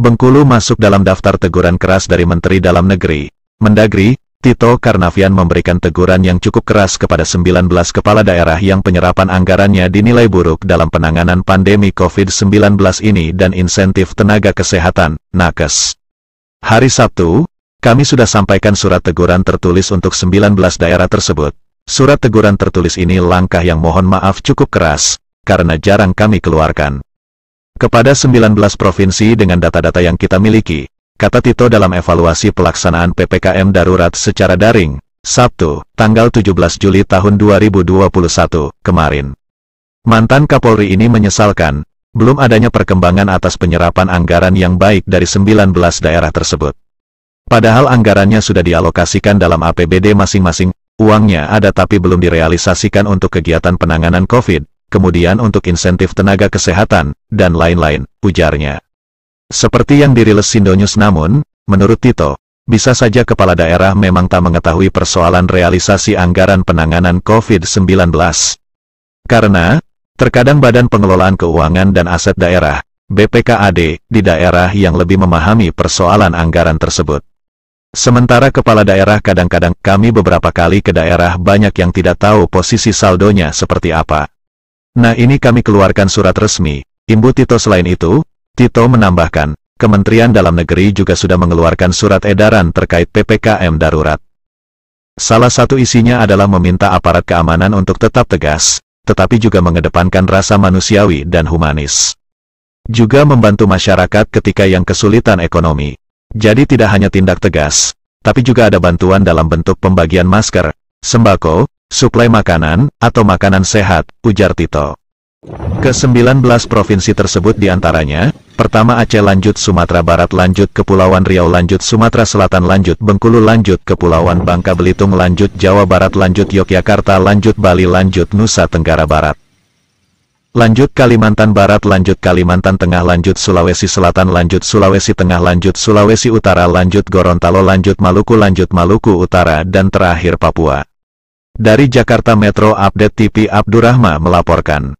Bengkulu masuk dalam daftar teguran keras dari Menteri Dalam Negeri. Mendagri, Tito Karnavian memberikan teguran yang cukup keras kepada 19 kepala daerah yang penyerapan anggarannya dinilai buruk dalam penanganan pandemi COVID-19 ini dan insentif tenaga kesehatan, nakes. Hari Sabtu, kami sudah sampaikan surat teguran tertulis untuk 19 daerah tersebut. Surat teguran tertulis ini langkah yang mohon maaf cukup keras, karena jarang kami keluarkan kepada 19 provinsi dengan data-data yang kita miliki, kata Tito dalam evaluasi pelaksanaan PPKM darurat secara daring, Sabtu, tanggal 17 Juli tahun 2021, kemarin. Mantan Kapolri ini menyesalkan, belum adanya perkembangan atas penyerapan anggaran yang baik dari 19 daerah tersebut. Padahal anggarannya sudah dialokasikan dalam APBD masing-masing, uangnya ada tapi belum direalisasikan untuk kegiatan penanganan COVID, kemudian untuk insentif tenaga kesehatan, dan lain-lain, ujarnya. Seperti yang dirilis Sindonyus namun, menurut Tito, bisa saja kepala daerah memang tak mengetahui persoalan realisasi anggaran penanganan COVID-19. Karena, terkadang Badan Pengelolaan Keuangan dan Aset Daerah, BPKAD, di daerah yang lebih memahami persoalan anggaran tersebut. Sementara kepala daerah kadang-kadang kami beberapa kali ke daerah banyak yang tidak tahu posisi saldonya seperti apa. Nah ini kami keluarkan surat resmi, imbu Tito selain itu, Tito menambahkan, Kementerian Dalam Negeri juga sudah mengeluarkan surat edaran terkait PPKM darurat. Salah satu isinya adalah meminta aparat keamanan untuk tetap tegas, tetapi juga mengedepankan rasa manusiawi dan humanis. Juga membantu masyarakat ketika yang kesulitan ekonomi. Jadi tidak hanya tindak tegas, tapi juga ada bantuan dalam bentuk pembagian masker, sembako, suplai makanan, atau makanan sehat, ujar Tito. Ke-19 provinsi tersebut diantaranya, pertama Aceh lanjut Sumatera Barat lanjut Kepulauan Riau lanjut Sumatera Selatan lanjut Bengkulu lanjut Kepulauan Bangka Belitung lanjut Jawa Barat lanjut Yogyakarta lanjut Bali lanjut Nusa Tenggara Barat. Lanjut Kalimantan Barat lanjut Kalimantan Tengah lanjut Sulawesi Selatan lanjut Sulawesi Tengah lanjut Sulawesi Utara lanjut Gorontalo lanjut Maluku lanjut Maluku Utara dan terakhir Papua. Dari Jakarta Metro Update TV Abdurrahma melaporkan.